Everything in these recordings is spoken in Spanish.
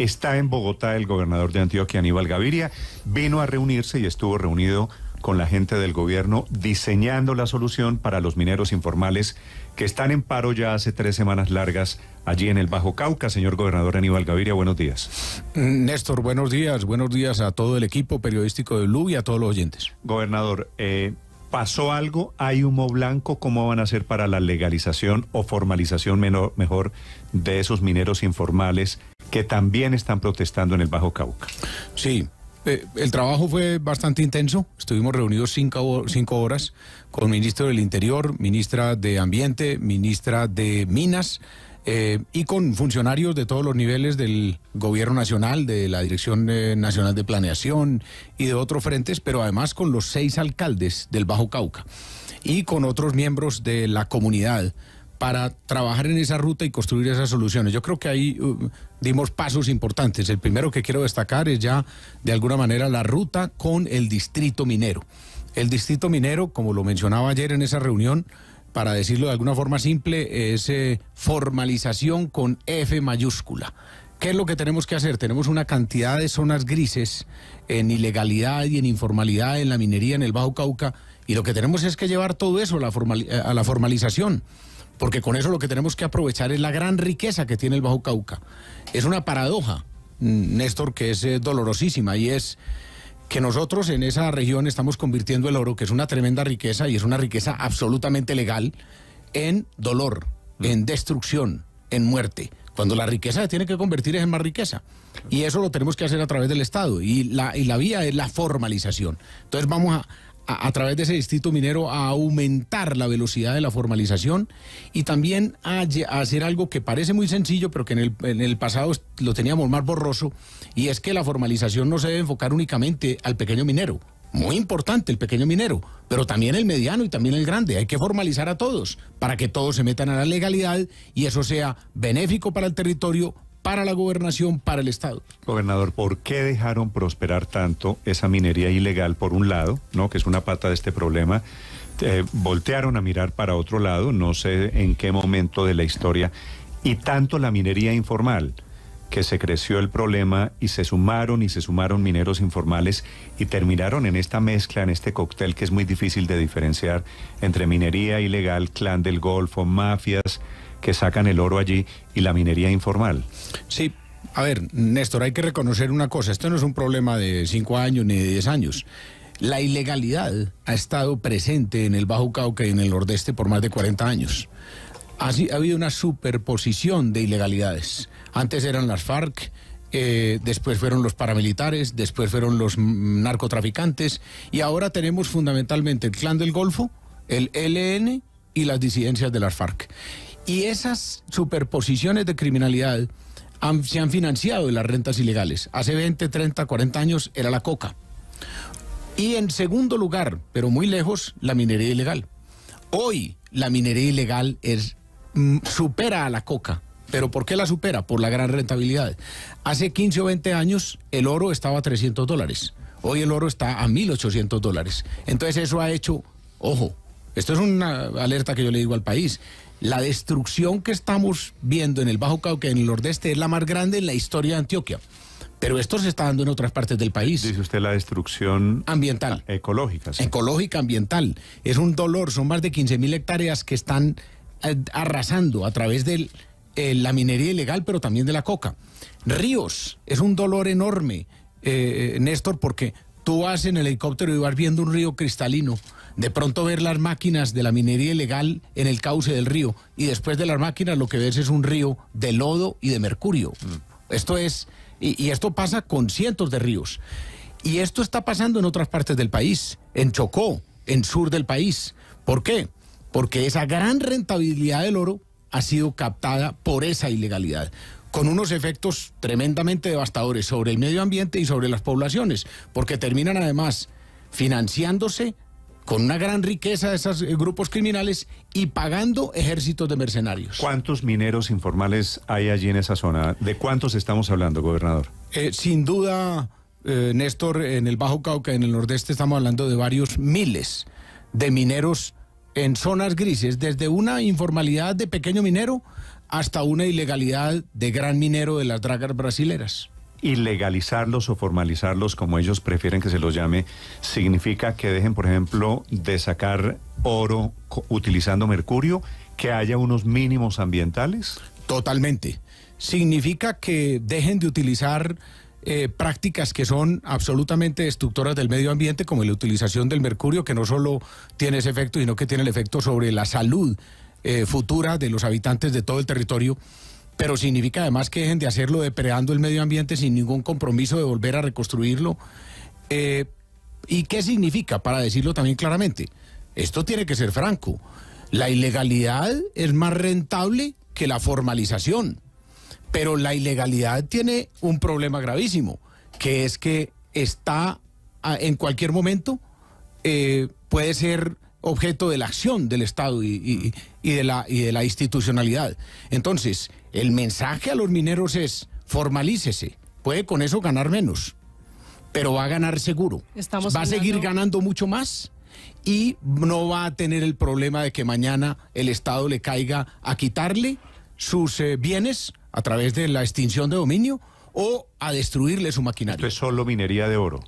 Está en Bogotá el gobernador de Antioquia, Aníbal Gaviria. Vino a reunirse y estuvo reunido con la gente del gobierno diseñando la solución para los mineros informales que están en paro ya hace tres semanas largas allí en el Bajo Cauca. Señor gobernador Aníbal Gaviria, buenos días. Néstor, buenos días. Buenos días a todo el equipo periodístico de Lu y a todos los oyentes. Gobernador, eh, ¿pasó algo? ¿Hay humo blanco? ¿Cómo van a hacer para la legalización o formalización mejor de esos mineros informales que también están protestando en el Bajo Cauca. Sí, eh, el trabajo fue bastante intenso. Estuvimos reunidos cinco, cinco, horas con ministro del Interior, ministra de Ambiente, ministra de Minas eh, y con funcionarios de todos los niveles del Gobierno Nacional, de la Dirección eh, Nacional de Planeación y de otros frentes, pero además con los seis alcaldes del Bajo Cauca y con otros miembros de la comunidad para trabajar en esa ruta y construir esas soluciones. Yo creo que ahí uh, dimos pasos importantes. El primero que quiero destacar es ya, de alguna manera, la ruta con el distrito minero. El distrito minero, como lo mencionaba ayer en esa reunión, para decirlo de alguna forma simple, es eh, formalización con F mayúscula. ¿Qué es lo que tenemos que hacer? Tenemos una cantidad de zonas grises en ilegalidad y en informalidad, en la minería, en el Bajo Cauca, y lo que tenemos es que llevar todo eso a la, a la formalización porque con eso lo que tenemos que aprovechar es la gran riqueza que tiene el Bajo Cauca. Es una paradoja, Néstor, que es eh, dolorosísima y es que nosotros en esa región estamos convirtiendo el oro, que es una tremenda riqueza y es una riqueza absolutamente legal, en dolor, mm. en destrucción, en muerte. Cuando la riqueza se tiene que convertir en más riqueza. Y eso lo tenemos que hacer a través del Estado. Y la, y la vía es la formalización. Entonces vamos a, a, través de ese distrito minero a aumentar la velocidad de la formalización y también a, hacer algo que parece muy sencillo, pero que en el, en el, pasado lo teníamos más borroso, y es que la formalización no se debe enfocar únicamente al pequeño minero. Muy importante el pequeño minero, pero también el mediano y también el grande. Hay que formalizar a todos para que todos se metan a la legalidad y eso sea benéfico para el territorio, para la gobernación, para el Estado. Gobernador, ¿por qué dejaron prosperar tanto esa minería ilegal por un lado, ¿no? que es una pata de este problema? Eh, voltearon a mirar para otro lado, no sé en qué momento de la historia, y tanto la minería informal que se creció el problema y se sumaron y se sumaron mineros informales y terminaron en esta mezcla, en este cóctel que es muy difícil de diferenciar entre minería ilegal, clan del Golfo, mafias, que sacan el oro allí y la minería informal. Sí, a ver, Néstor, hay que reconocer una cosa, esto no es un problema de cinco años ni de diez años. La ilegalidad ha estado presente en el Bajo Cauca y en el Nordeste por más de 40 años. Ha, habido una superposición de ilegalidades. Antes eran las FARC, eh, después fueron los paramilitares, después fueron los narcotraficantes y ahora tenemos fundamentalmente el Clan del Golfo, el LN y las disidencias de las FARC. Y esas superposiciones de criminalidad se han financiado de las rentas ilegales. Hace 20, 30, 40 años era la coca. Y en segundo lugar, pero muy lejos, la minería ilegal. Hoy la minería ilegal mm, supera a la coca. ¿Pero por qué la supera? Por la gran rentabilidad. Hace 15 o 20 años el oro estaba a 300 dólares. Hoy el oro está a 1.800 dólares. Entonces eso ha hecho, ojo, esto es una alerta que yo le digo al país. La destrucción que estamos viendo en el Bajo Cauca, en el Nordeste, es la más grande en la historia de Antioquia. Pero esto se está dando en otras partes del país. Dice usted la destrucción ambiental. Ecológica. Ecológica, ambiental. Es un dolor. Son más de 15.000 hectáreas que están eh, arrasando a través de eh, la minería ilegal, pero también de la coca. Ríos. Es un dolor enorme, eh, Néstor, porque tú vas en el helicóptero y vas viendo un río cristalino, de pronto ver las máquinas de la minería ilegal en el cauce del río y después de las máquinas lo que ves es un río de lodo y de mercurio. Mm. Esto es, y, esto pasa con cientos de ríos. Y esto está pasando en otras partes del país, en Chocó, en sur del país. ¿Por qué? Porque esa gran rentabilidad del oro ha sido captada por esa ilegalidad con unos efectos tremendamente devastadores sobre el medio ambiente y sobre las poblaciones, porque terminan además financiándose con una gran riqueza de esos eh, grupos criminales y pagando ejércitos de mercenarios. ¿Cuántos mineros informales hay allí en esa zona? ¿De cuántos estamos hablando, gobernador? Eh, sin duda, eh, Néstor, en el Bajo Cauca, en el Nordeste, estamos hablando de varios miles de mineros en zonas grises, desde una informalidad de pequeño minero hasta una ilegalidad de gran minero de las dragas brasileras ¿Ilegalizarlos o formalizarlos, como ellos prefieren que se los llame, significa que dejen, por ejemplo, de sacar oro utilizando mercurio, que haya unos mínimos ambientales? Totalmente. Significa que dejen de utilizar eh, prácticas que son absolutamente destructoras del medio ambiente, como la utilización del mercurio, que no solo tiene ese efecto, sino que tiene el efecto sobre la salud eh, futura de los habitantes de todo el territorio, pero significa además que dejen de hacerlo depredando el medio ambiente sin ningún compromiso de volver a reconstruirlo. Eh, ¿Y qué significa? Para decirlo también claramente, esto tiene que ser franco. La ilegalidad es más rentable que la formalización, pero la ilegalidad tiene un problema gravísimo, que es que está ah, en cualquier momento, eh, puede ser objeto de la acción del Estado mm. y, de la, institucionalidad. Entonces, el mensaje a los mineros es, formalícese, puede con eso ganar menos, pero va a ganar seguro, Estamos va a seguir ganando... mucho más y no va a tener el problema de que mañana el Estado le caiga a quitarle sus eh, bienes a través de la extinción de dominio o a destruirle su maquinaria. Esto es solo minería de oro.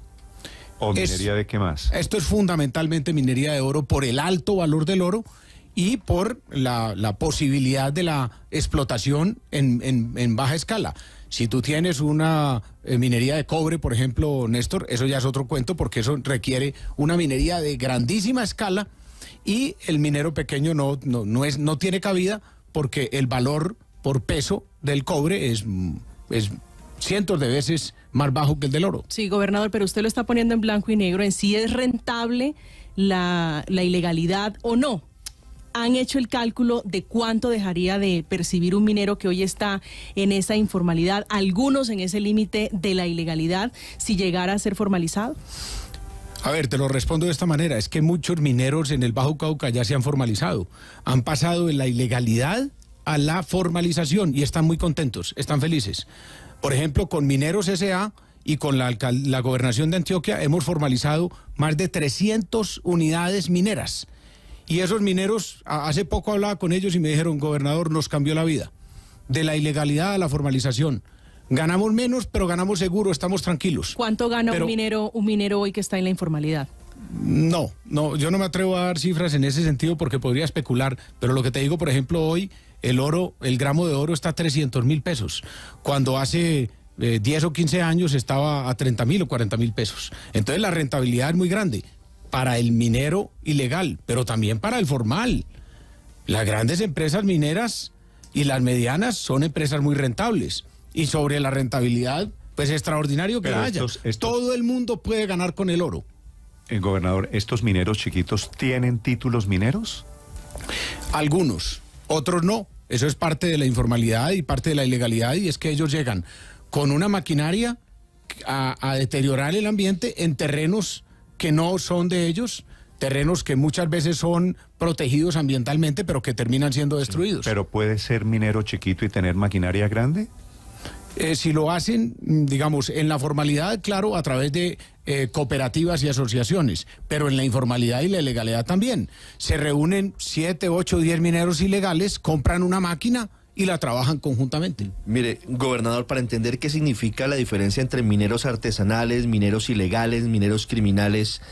¿O minería de qué más? Esto es fundamentalmente minería de oro por el alto valor del oro y por la, posibilidad de la explotación en, baja escala. Si tú tienes una eh, minería de cobre, por ejemplo, Néstor, eso ya es otro cuento porque eso requiere una minería de grandísima escala y el minero pequeño no, no, es, no tiene cabida porque el valor por peso del cobre es, es cientos de veces más bajo que el del oro. Sí, gobernador, pero usted lo está poniendo en blanco y negro en si es rentable la ilegalidad o no han hecho el cálculo de cuánto dejaría de percibir un minero que hoy está en esa informalidad, algunos en ese límite de la ilegalidad, si llegara a ser formalizado? A ver, te lo respondo de esta manera, es que muchos mineros en el Bajo Cauca ya se han formalizado, han pasado de la ilegalidad a la formalización y están muy contentos, están felices. Por ejemplo, con Mineros S.A. y con la, gobernación de Antioquia hemos formalizado más de 300 unidades mineras. Y esos mineros, hace poco hablaba con ellos y me dijeron, gobernador, nos cambió la vida. De la ilegalidad a la formalización. Ganamos menos, pero ganamos seguro, estamos tranquilos. ¿Cuánto gana un minero, un minero hoy que está en la informalidad? No, no, yo no me atrevo a dar cifras en ese sentido porque podría especular, pero lo que te digo, por ejemplo, hoy el oro, el gramo de oro está a 300 mil pesos, cuando hace 10 eh, o 15 años estaba a 30 mil o 40 mil pesos. Entonces la rentabilidad es muy grande para el minero ilegal, pero también para el formal. Las grandes empresas mineras y las medianas son empresas muy rentables. Y sobre la rentabilidad, pues extraordinario que haya. Todo el mundo puede ganar con el oro. El eh, gobernador, ¿estos mineros chiquitos tienen títulos mineros? Algunos, otros no. Eso es parte de la informalidad y parte de la ilegalidad y es que ellos llegan con una maquinaria a, deteriorar el ambiente en terrenos que no son de ellos terrenos que muchas veces son protegidos ambientalmente, pero que terminan siendo destruidos. Pero puede ser minero chiquito y tener maquinaria grande. Eh, si lo hacen, mm, digamos, en la formalidad, claro, a través de eh, cooperativas y asociaciones, pero en la informalidad y la ilegalidad también. Se reúnen siete, ocho, diez mineros ilegales, compran una máquina y la trabajan conjuntamente. Mire, gobernador, para entender qué significa la diferencia entre mineros artesanales, mineros ilegales, mineros criminales,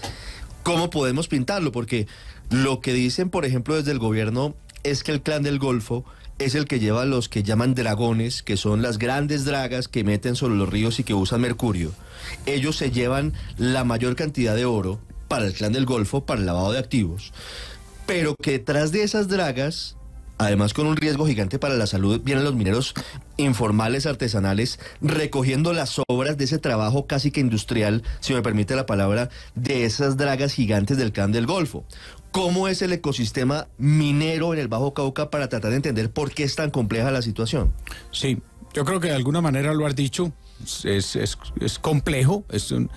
¿cómo podemos pintarlo? Porque lo que dicen, por ejemplo, desde el gobierno es que el clan del Golfo es el que lleva los que llaman dragones, que son las grandes dragas que meten sobre los ríos y que usan mercurio. Ellos se llevan la mayor cantidad de oro para el clan del Golfo, para el lavado de activos. Pero que detrás de esas dragas, además con un riesgo gigante para la salud, vienen los mineros informales, artesanales, recogiendo las obras de ese trabajo casi que industrial, si me permite la palabra, de esas dragas gigantes del clan del Golfo. ¿Cómo es el ecosistema minero en el Bajo Cauca para tratar de entender por qué es tan compleja la situación? Sí, yo creo que de alguna manera lo has dicho, es, complejo. Es un,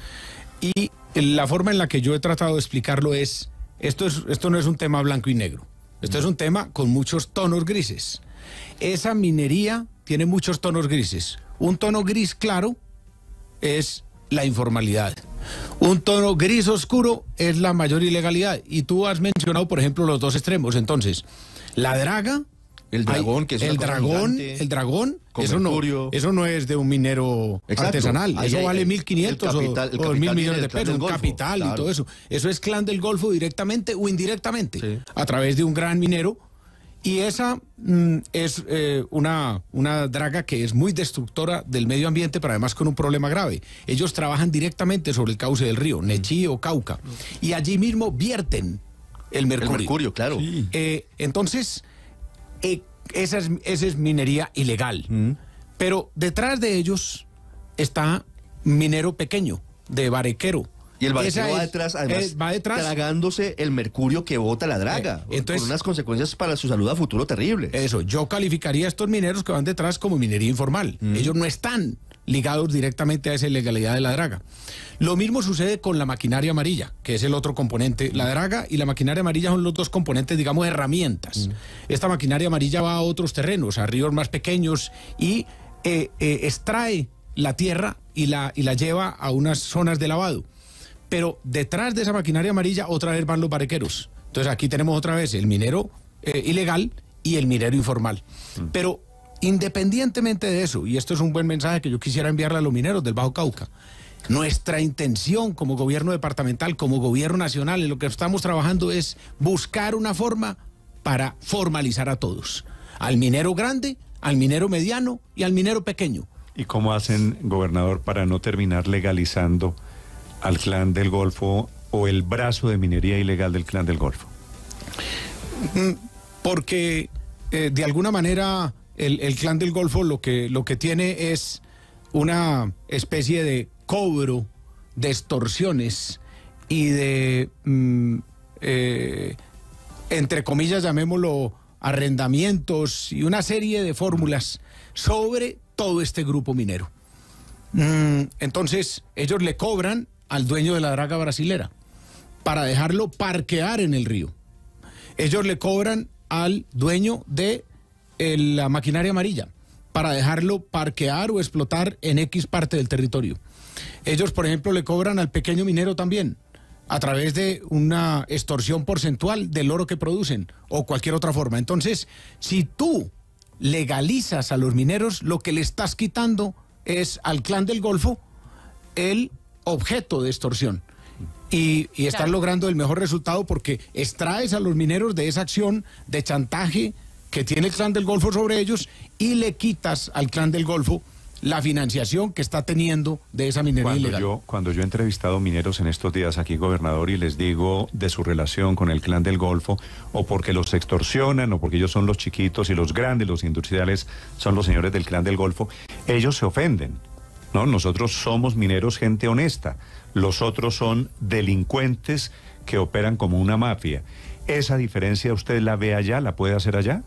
y la forma en la que yo he tratado de explicarlo es esto, es, esto no es un tema blanco y negro, esto es un tema con muchos tonos grises. Esa minería tiene muchos tonos grises. Un tono gris claro es la informalidad. Un tono gris oscuro es la mayor ilegalidad. Y tú has mencionado, por ejemplo, los dos extremos. Entonces, la draga. El dragón, que es el dragón, el dragón, eso no, es de un minero artesanal, eso vale 1.500 o, 2.000 millones de pesos, un capital y todo eso. Eso es clan del Golfo directamente o indirectamente, a través de un gran minero y esa mm, es eh, una, una draga que es muy destructora del medio ambiente, pero además con un problema grave. Ellos trabajan directamente sobre el cauce del río, Nechí o Cauca, y allí mismo vierten el mercurio. El mercurio, claro. Eh, entonces, eh, esa, es, esa, es, minería ilegal. Mm. Pero detrás de ellos está minero pequeño, de barequero, y el eh, va detrás, además, tragándose el mercurio que bota la draga. Eh, entonces, con unas consecuencias para su salud a futuro terrible Eso, yo calificaría a estos mineros que van detrás como minería informal. Mm. Ellos no están ligados directamente a esa ilegalidad de la draga. Lo mismo sucede con la maquinaria amarilla, que es el otro componente. La draga y la maquinaria amarilla son los dos componentes, digamos, herramientas. Mm. Esta maquinaria amarilla va a otros terrenos, a ríos más pequeños y eh, extrae la tierra y la, y la lleva a unas zonas de lavado. Pero detrás de esa maquinaria amarilla otra vez van los barqueros. Entonces aquí tenemos otra vez el minero eh, ilegal y el minero informal. Mm. Pero independientemente de eso, y esto es un buen mensaje que yo quisiera enviarle a los mineros del Bajo Cauca, nuestra intención como gobierno departamental, como gobierno nacional, en lo que estamos trabajando es buscar una forma para formalizar a todos. Al minero grande, al minero mediano y al minero pequeño. ¿Y cómo hacen, gobernador, para no terminar legalizando al clan del Golfo o el brazo de minería ilegal del clan del Golfo? Mm, porque eh, de alguna manera el, clan del Golfo lo que, lo que tiene es una especie de cobro de extorsiones y de, mm, eh, entre comillas, llamémoslo arrendamientos y una serie de fórmulas sobre todo este grupo minero. Mm, entonces, ellos le cobran al dueño de la draga brasilera para dejarlo parquear en el río. Ellos le cobran al dueño de eh, la maquinaria amarilla para dejarlo parquear o explotar en X parte del territorio. Ellos, por ejemplo, le cobran al pequeño minero también a través de una extorsión porcentual del oro que producen o cualquier otra forma. Entonces, si tú legalizas a los mineros, lo que le estás quitando es al clan del Golfo el objeto de extorsión. Y, están logrando el mejor resultado porque extraes a los mineros de esa acción de chantaje que tiene el clan del Golfo sobre ellos y le quitas al clan del Golfo la financiación que está teniendo de esa minería Yo, cuando yo he entrevistado mineros en estos días aquí, gobernador, y les digo de su relación con el clan del Golfo, o porque los extorsionan, o porque ellos son los chiquitos y los grandes, los industriales son los señores del clan del Golfo, ellos se ofenden no, nosotros somos mineros gente honesta. Los otros son delincuentes que operan como una mafia. ¿Esa diferencia usted la ve allá, la puede hacer allá?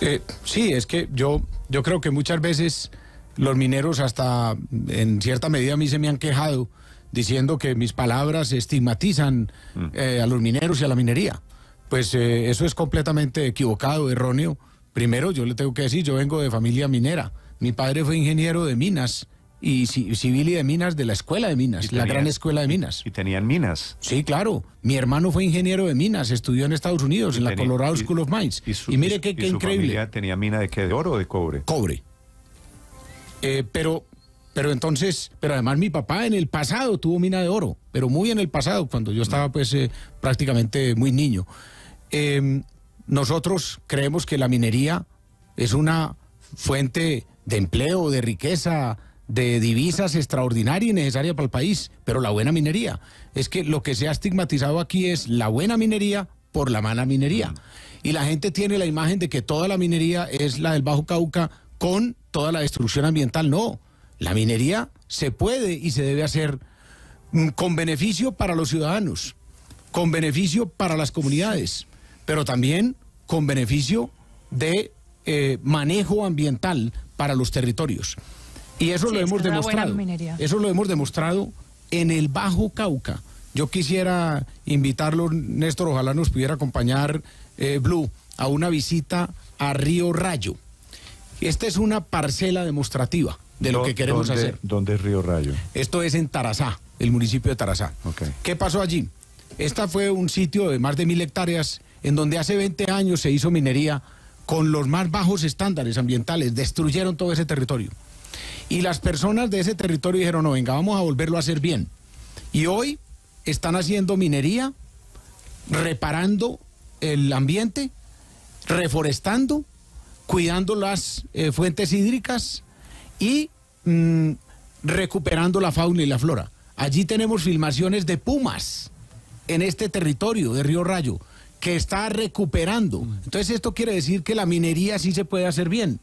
Eh, sí, es que yo, yo creo que muchas veces los mineros hasta en cierta medida a mí se me han quejado diciendo que mis palabras estigmatizan mm. eh, a los mineros y a la minería. Pues eh, eso es completamente equivocado, erróneo. Primero, yo le tengo que decir, yo vengo de familia minera. Mi padre fue ingeniero de minas y civil y de minas de la escuela de minas, la gran escuela de minas. ¿Y tenían minas? Sí, claro. Mi hermano fue ingeniero de minas, estudió en Estados Unidos, en la Colorado School of Mines. Y, mire qué, increíble. ¿Tenía mina de qué? ¿De oro o de cobre? Cobre. Eh, pero, pero entonces, pero además mi papá en el pasado tuvo mina de oro, pero muy en el pasado, cuando yo mm. estaba pues eh, prácticamente muy niño. Eh, nosotros creemos que la minería es una fuente de empleo, de riqueza, de divisas extraordinaria y necesaria para el país, pero la buena minería. Es que lo que se ha estigmatizado aquí es la buena minería por la mala minería. Mm. Y la gente tiene la imagen de que toda la minería es la del Bajo Cauca con toda la destrucción ambiental. No, la minería se puede y se debe hacer mm, con beneficio para los ciudadanos, con beneficio para las comunidades, pero también con beneficio de eh, manejo ambiental para los territorios. Y eso lo hemos demostrado. Eso lo hemos demostrado en el Bajo Cauca. Yo quisiera invitarlo, Néstor, ojalá nos pudiera acompañar eh, Blue a una visita a Río Rayo. Esta es una parcela demostrativa de lo que queremos hacer. ¿Dónde es Río Rayo? Esto es en Tarazá, el municipio de Tarazá. ¿Qué pasó allí? Esta fue un sitio de más de mil hectáreas en donde hace 20 años se hizo minería con los más bajos estándares ambientales, destruyeron todo ese territorio. Y las personas de ese territorio dijeron, no, venga, vamos a volverlo a hacer bien. Y hoy están haciendo minería, reparando el ambiente, reforestando, cuidando las eh, fuentes hídricas y mm, recuperando la fauna y la flora. Allí tenemos filmaciones de pumas en este territorio de Río Rayo que está recuperando. Entonces esto quiere decir que la minería sí se puede hacer bien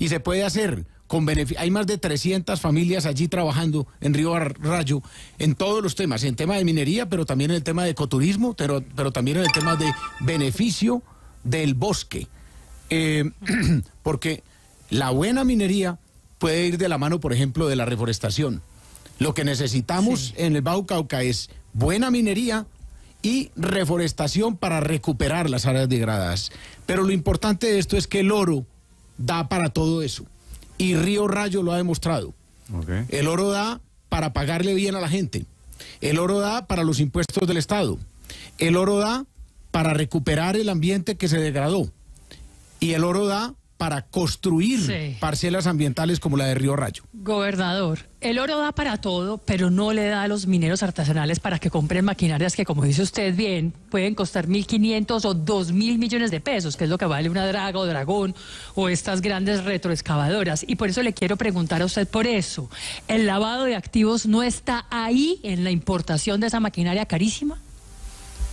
y se puede hacer con hay más de 300 familias allí trabajando en Río Rayo en todos los temas, en tema de minería, pero también en el tema de ecoturismo, pero, también en el tema de beneficio del bosque. Eh, porque la buena minería puede ir de la mano, por ejemplo, de la reforestación. Lo que necesitamos en el Cauca es buena minería, y reforestación para recuperar las áreas degradadas. Pero lo importante de esto es que el oro da para todo eso. Y Río Rayo lo ha demostrado. El oro da para pagarle bien a la gente. El oro da para los impuestos del Estado. El oro da para recuperar el ambiente que se degradó. Y el oro da para construir parcelas ambientales como la de Río Rayo. Gobernador, el oro da para todo, pero no le da a los mineros artesanales para que compren maquinarias que, como dice usted bien, pueden costar 1.500 o 2.000 millones de pesos, que es lo que vale una draga o dragón o estas grandes retroexcavadoras. Y por eso le quiero preguntar a usted por eso. ¿El lavado de activos no está ahí en la importación de esa maquinaria carísima?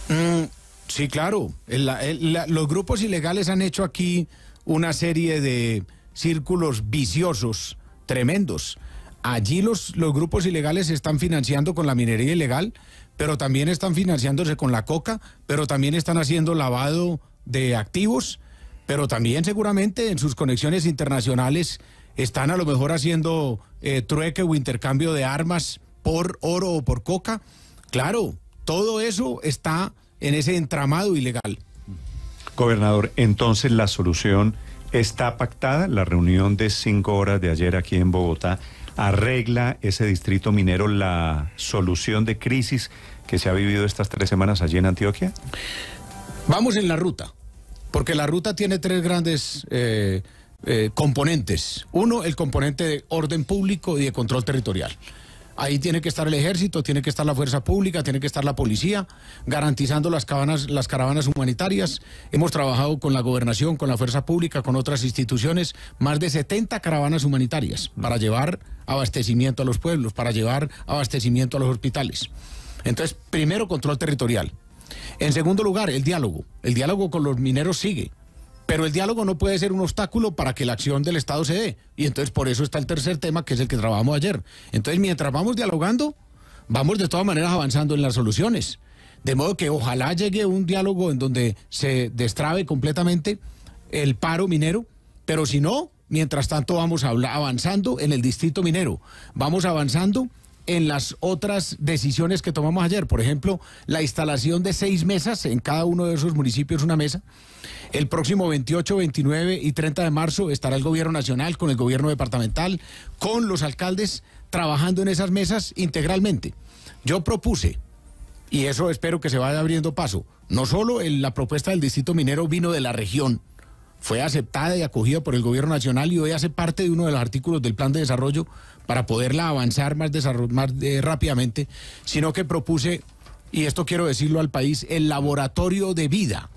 Mm, sí, claro. los grupos ilegales han hecho aquí una serie de círculos viciosos tremendos. Allí los, los grupos ilegales se están financiando con la minería ilegal, pero también están financiándose con la coca, pero también están haciendo lavado de activos, pero también seguramente en sus conexiones internacionales están a lo mejor haciendo eh, trueque o intercambio de armas por oro o por coca. Claro, todo eso está en ese entramado ilegal. Gobernador, entonces la solución está pactada. La reunión de cinco horas de ayer aquí en Bogotá arregla ese distrito minero la solución de crisis que se ha vivido estas tres semanas allí en Antioquia. Vamos en la ruta, porque la ruta tiene tres grandes eh, eh, componentes. Uno, el componente de orden público y de control territorial. Ahí tiene que estar el ejército, tiene que estar la fuerza pública, tiene que estar la policía, garantizando las caravanas, las caravanas humanitarias. Hemos trabajado con la gobernación, con la fuerza pública, con otras instituciones, más de 70 caravanas humanitarias para llevar abastecimiento a los pueblos, para llevar abastecimiento a los hospitales. Entonces, primero, control territorial. En segundo lugar, el diálogo. El diálogo con los mineros sigue. Pero el diálogo no puede ser un obstáculo para que la acción del Estado se dé. Y entonces por eso está el tercer tema, que es el que trabajamos ayer. Entonces, mientras vamos dialogando, vamos de todas maneras avanzando en las soluciones. De modo que ojalá llegue un diálogo en donde se destrabe completamente el paro minero, pero si no, mientras tanto vamos avanzando en el distrito minero, vamos avanzando en las otras decisiones que tomamos ayer, por ejemplo, la instalación de seis mesas, en cada uno de esos municipios una mesa, el próximo 28, 29 y 30 de marzo estará el gobierno nacional con el gobierno departamental, con los alcaldes, trabajando en esas mesas integralmente. Yo propuse, y eso espero que se vaya abriendo paso, no solo la propuesta del distrito minero vino de la región, fue aceptada y acogida por el gobierno nacional y hoy hace parte de uno de los artículos del plan de desarrollo para poderla avanzar más, eh, rápidamente, sino que propuse, y esto quiero decirlo al país, el laboratorio de vida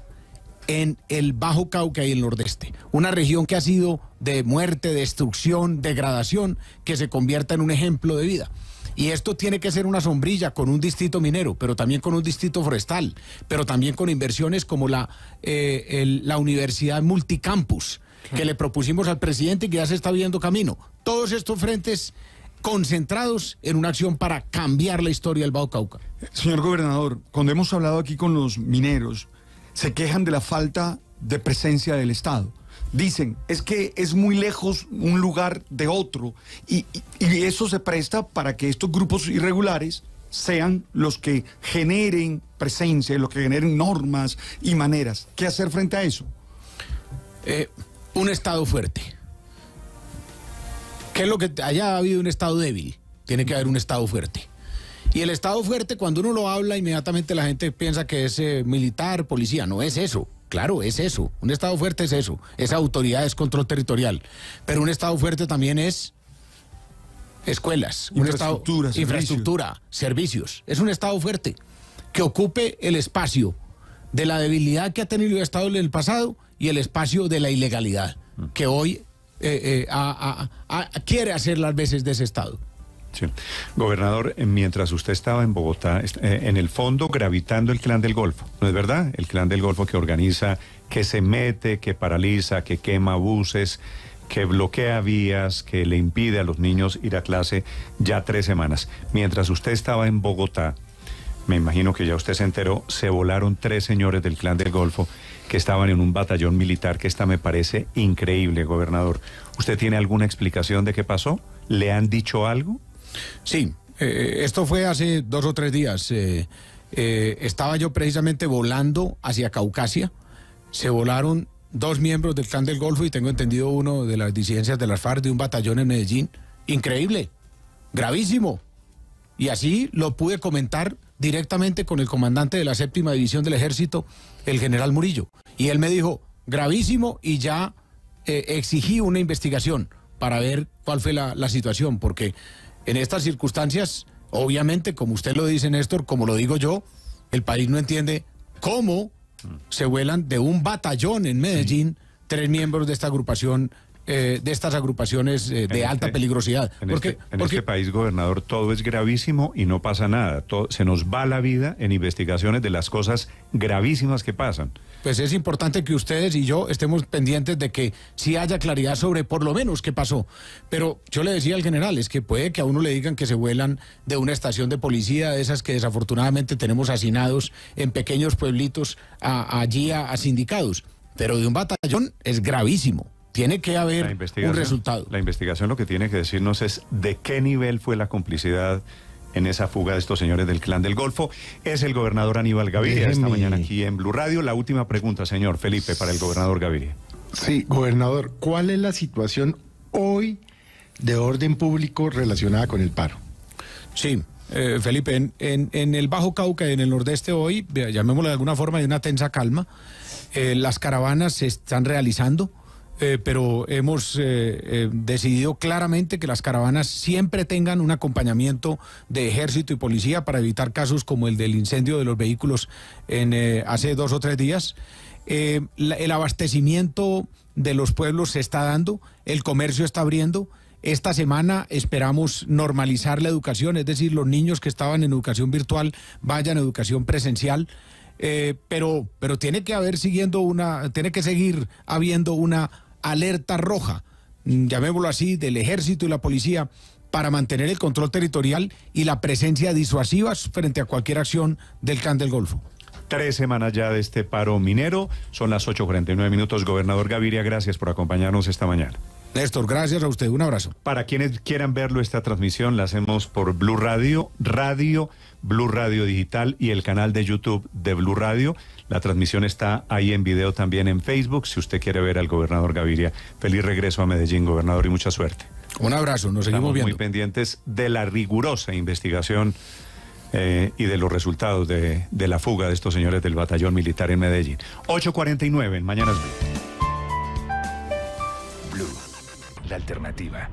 en el Bajo Cauca y el Nordeste. Una región que ha sido de muerte, destrucción, degradación, que se convierta en un ejemplo de vida. Y esto tiene que ser una sombrilla con un distrito minero, pero también con un distrito forestal, pero también con inversiones como la, eh, la Universidad Multicampus, que le propusimos al presidente y que ya se está viendo camino. Todos estos frentes concentrados en una acción para cambiar la historia del Bajo Cauca. Señor gobernador, cuando hemos hablado aquí con los mineros, se quejan de la falta de presencia del Estado. Dicen, es que es muy lejos un lugar de otro y, eso se presta para que estos grupos irregulares sean los que generen presencia, los que generen normas y maneras. ¿Qué hacer frente a eso? Eh, un Estado fuerte. ¿Qué es lo que haya habido un Estado débil? Tiene que haber un Estado fuerte. Y el Estado fuerte, cuando uno lo habla, inmediatamente la gente piensa que es eh, militar, policía. No es eso. Claro, es eso. Un Estado fuerte es eso. Es autoridad, es control territorial. Pero un Estado fuerte también es escuelas, infraestructura, servicios. Es un Estado fuerte que ocupe el espacio de la debilidad que ha tenido el Estado en el pasado y el espacio de la ilegalidad que hoy eh, eh, quiere hacer las veces de ese Estado. Gobernador, eh, mientras usted estaba en Bogotá, eh, en el fondo gravitando el clan del Golfo, ¿no es verdad? El clan del Golfo que organiza, que se mete, que paraliza, que quema buses, que bloquea vías, que le impide a los niños ir a clase ya tres semanas. Mientras usted estaba en Bogotá, me imagino que ya usted se enteró, se volaron tres señores del clan del Golfo que estaban en un batallón militar, que esta me parece increíble, gobernador. ¿Usted tiene alguna explicación de qué pasó? ¿Le han dicho algo? Sí, eh, eh, esto fue hace dos o tres días. Eh, estaba yo precisamente volando hacia Caucasia. Se volaron dos miembros del clan del Golfo y tengo entendido uno de las disidencias de las FARC de un batallón en Medellín. Increíble, gravísimo. Y así lo pude comentar directamente con el comandante de la séptima división del ejército, el general Murillo. Y él me dijo, gravísimo y ya exigí una investigación para ver cuál fue la, la situación, porque en estas circunstancias, obviamente, como usted lo dice, Néstor, como lo digo yo, el país no entiende cómo se vuelan de un batallón en Medellín tres miembros de esta agrupación eh, de estas agrupaciones eh, de alta este- peligrosidad. En, este, este país, gobernador, todo es gravísimo y no pasa nada. se nos va la vida en investigaciones de las cosas gravísimas que pasan. Pues es importante que ustedes y yo estemos pendientes de que sí haya claridad sobre por lo menos qué pasó. Pero yo le decía al general, es que puede que a uno le digan que se vuelan de una estación de policía, de esas que desafortunadamente tenemos hacinados en pequeños pueblitos allí a sindicados. Pero de un batallón es gravísimo. Tiene que haber un resultado. La investigación lo que tiene que decirnos es de qué nivel fue la complicidad en esa fuga de estos señores del clan del Golfo. Es el gobernador Aníbal Gaviria esta mañana aquí en Blue Radio. La última pregunta, señor Felipe, para el gobernador Gaviria. Sí, gobernador, ¿cuál es la situación hoy de orden público relacionada con el paro? Sí. Eh, Felipe, en, el Bajo Cauca y en el Nordeste hoy, llamémoslo de alguna forma, de una tensa calma. Eh, las caravanas se están realizando. Eh, pero hemos eh, eh, decidido claramente que las caravanas siempre tengan un acompañamiento de ejército y policía para evitar casos como el del incendio de los vehículos en, hace dos o tres días. el abastecimiento de los pueblos se está dando, el comercio está abriendo. Esta semana esperamos normalizar la educación, es decir, los niños que estaban en educación virtual vayan a educación presencial. pero, pero tiene que haber siguiendo una, tiene que seguir habiendo una alerta roja, mm, llamémoslo así, del ejército y la policía para mantener el control territorial y la presencia disuasiva frente a cualquier acción del CAN del Golfo tres semanas ya de este paro minero. Son las 8.49 minutos. Gobernador Gaviria, gracias por acompañarnos esta mañana. Néstor, gracias a usted. Un abrazo. Para quienes quieran verlo, esta transmisión la hacemos por Blue Radio, Radio, Blue Radio Digital y el canal de YouTube de Blue Radio. La transmisión está ahí en video también en Facebook, si usted quiere ver al gobernador Gaviria. Feliz regreso a Medellín, gobernador, y mucha suerte. Un abrazo, nos seguimos Estamos viendo. muy pendientes de la rigurosa investigación eh, y de los resultados de, la fuga de estos señores del batallón militar en Medellín. 8.49 en Mañanas Blue. Blue, la alternativa.